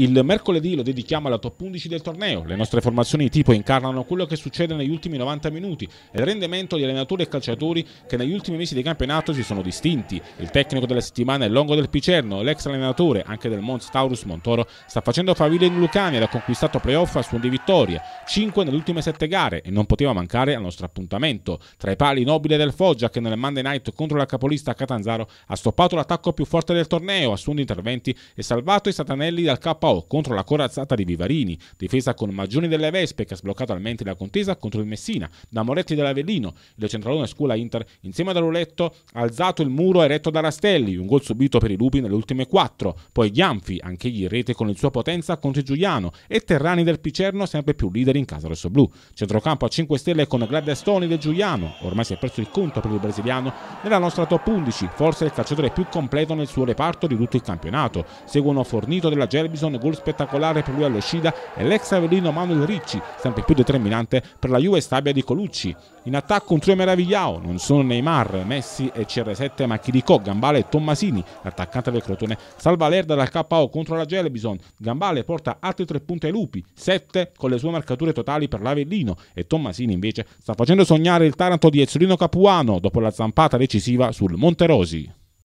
Il mercoledì lo dedichiamo alla top 11 del torneo. Le nostre formazioni di tipo incarnano quello che succede negli ultimi 90 minuti e il rendimento di allenatori e calciatori che negli ultimi mesi di campionato si sono distinti. Il tecnico della settimana è Longo del Picerno, l'ex allenatore anche del Mons Taurus Montoro, sta facendo faville in Lucania ed ha conquistato playoff a suon di vittorie, 5 nelle ultime 7 gare e non poteva mancare al nostro appuntamento. Tra i pali nobile del Foggia che nel Monday Night contro la capolista Catanzaro ha stoppato l'attacco più forte del torneo a suon di interventi e salvato i satanelli dal KO contro la corazzata di Vivarini, difesa con Magioni delle Vespe che ha sbloccato al mente la contesa contro il Messina, da Moretti dell'Avellino, il centralone scuola Inter insieme ad Aruletto ha alzato il muro eretto da Rastelli, un gol subito per i lupi nelle ultime quattro, poi Gianfi, anch'egli in rete con il suo potenza contro Giuliano e Terrani del Picerno sempre più leader in casa rossoblù. Centrocampo a 5 stelle con Gladestoni del Giuliano, ormai si è perso il conto per il brasiliano nella nostra top 11, forse il calciatore più completo nel suo reparto di tutto il campionato. Seguono Fornito della Gerbison Anderson, gol spettacolare per lui all'uscita e l'ex Avellino Manuel Ricci, sempre più determinante per la Juve Stabia di Colucci. In attacco un trio meravigliao, non sono Neymar, Messi e CR7 ma Chiricò, Gambale e Tommasini, l'attaccante del Crotone, salva l'erda dal KO contro la Gelebison, Gambale porta altri tre punti ai lupi, 7 con le sue marcature totali per l'Avellino e Tommasini invece sta facendo sognare il Taranto di Ezzolino Capuano dopo la zampata decisiva sul Monterosi.